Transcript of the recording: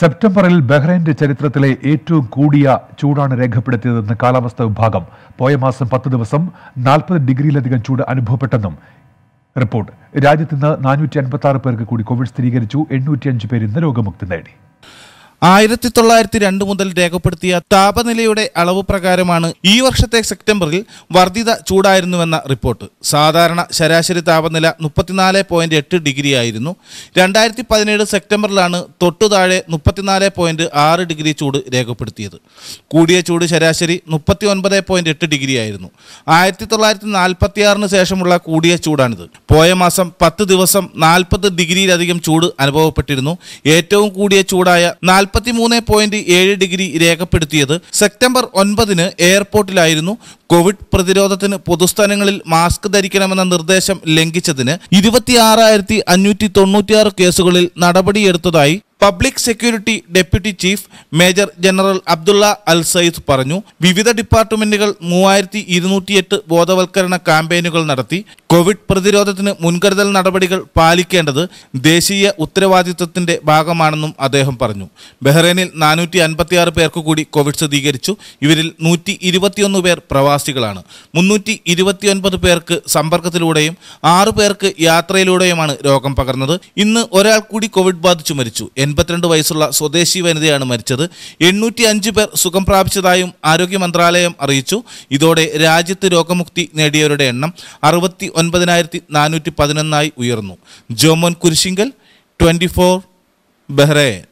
സെപ്റ്റംബറിൽ ബഹ്റൈന്റെ ചരിത്രത്തിലെ ഏറ്റവും കൂടിയ ചൂടാണ് രേഖപ്പെടുത്തിയതെന്ന് കാലാവസ്ഥാ വിഭാഗം പോയ മാസം പത്ത് ദിവസം നാൽപ്പത് ഡിഗ്രിയിലധികം ചൂട് അനുഭവപ്പെട്ടെന്നും റിപ്പോർട്ട് രാജ്യത്ത് നിന്ന് നാനൂറ്റി അൻപത്തി ആറ് പേർക്ക് കൂടി കോവിഡ് സ്ഥിരീകരിച്ചു എണ്ണൂറ്റിയഞ്ച് പേർ ഇന്ന് രോഗമുക്തി നേടി ആയിരത്തി തൊള്ളായിരത്തി രണ്ട് മുതൽ രേഖപ്പെടുത്തിയ താപനിലയുടെ അളവ് പ്രകാരമാണ് ഈ വർഷത്തെ സെപ്റ്റംബറിൽ വർദ്ധിത ചൂടായിരുന്നുവെന്ന റിപ്പോർട്ട് സാധാരണ ശരാശരി താപനില മുപ്പത്തിനാല് പോയിന്റ് എട്ട് ഡിഗ്രി ആയിരുന്നു രണ്ടായിരത്തി പതിനേഴ് സെപ്റ്റംബറിലാണ് തൊട്ടു താഴെ മുപ്പത്തിനാല് പോയിന്റ് ആറ് ഡിഗ്രി ചൂട് രേഖപ്പെടുത്തിയത് കൂടിയ ചൂട് ശരാശരി മുപ്പത്തി ഒൻപത് പോയിന്റ് എട്ട് ഡിഗ്രി ആയിരുന്നു ആയിരത്തി തൊള്ളായിരത്തി നാൽപ്പത്തി ആറിന് ശേഷമുള്ള കൂടിയ ചൂടാണിത് പോയ മാസം പത്ത് ദിവസം നാൽപ്പത് ഡിഗ്രിയിലധികം ചൂട് അനുഭവപ്പെട്ടിരുന്നു ഏറ്റവും കൂടിയ ചൂടായ നാൽപ്പത്തി നാൽപ്പത്തിമൂന്ന് പോയിന്റ് ഏഴ് ഡിഗ്രി രേഖപ്പെടുത്തിയത് സെപ്റ്റംബർ ഒൻപതിന് എയർപോർട്ടിലായിരുന്നു കോവിഡ് പ്രതിരോധത്തിന് പൊതുസ്ഥലങ്ങളിൽ മാസ്ക് ധരിക്കണമെന്ന നിർദ്ദേശം ലംഘിച്ചതിന് ഇരുപത്തിയാറായിരത്തി അഞ്ഞൂറ്റി തൊണ്ണൂറ്റിയാറ് കേസുകളിൽ നടപടിയെടുത്തതായി public security deputy chief major general Abdullah al Sayed പറഞ്ഞു വിവിധ ഡിപ്പാർട്ട്മെന്റുകൾ മൂവായിരത്തി ഇരുന്നൂറ്റിയെട്ട് ബോധവൽക്കരണ ക്യാമ്പയിനുകൾ നടത്തി കോവിഡ് പ്രതിരോധത്തിന് മുൻകരുതൽ നടപടികൾ പാലിക്കേണ്ടത് ദേശീയ ഉത്തരവാദിത്വത്തിന്റെ ഭാഗമാണെന്നും അദ്ദേഹം പറഞ്ഞു ബഹ്റൈനിൽ നാനൂറ്റി അൻപത്തിയാറ് പേർക്ക് കൂടി കോവിഡ് സ്ഥിരീകരിച്ചു ഇവരിൽ നൂറ്റി ഇരുപത്തിയൊന്ന് പേർ പ്രവാസികളാണ് മുന്നൂറ്റി ഇരുപത്തിയൊൻപത് പേർക്ക് സമ്പർക്കത്തിലൂടെയും ആറു പേർക്ക് യാത്രയിലൂടെയുമാണ് രോഗം പകർന്നത് ഇന്ന് ഒരാൾ കൂടി കോവിഡ് ബാധിച്ചു മരിച്ചു എൻ എൺപത്തിരണ്ട് വയസ്സുള്ള സ്വദേശി വനിതയാണ് മരിച്ചത് എണ്ണൂറ്റി അഞ്ച് പേർ സുഖം പ്രാപിച്ചതായും ആരോഗ്യ മന്ത്രാലയം അറിയിച്ചു ഇതോടെ രാജ്യത്ത് രോഗമുക്തി നേടിയവരുടെ എണ്ണം അറുപത്തി ഒൻപതിനായിരത്തി നാനൂറ്റി പതിനൊന്നായി ഉയർന്നു Jomon Kurisinkal twenty four Bahrain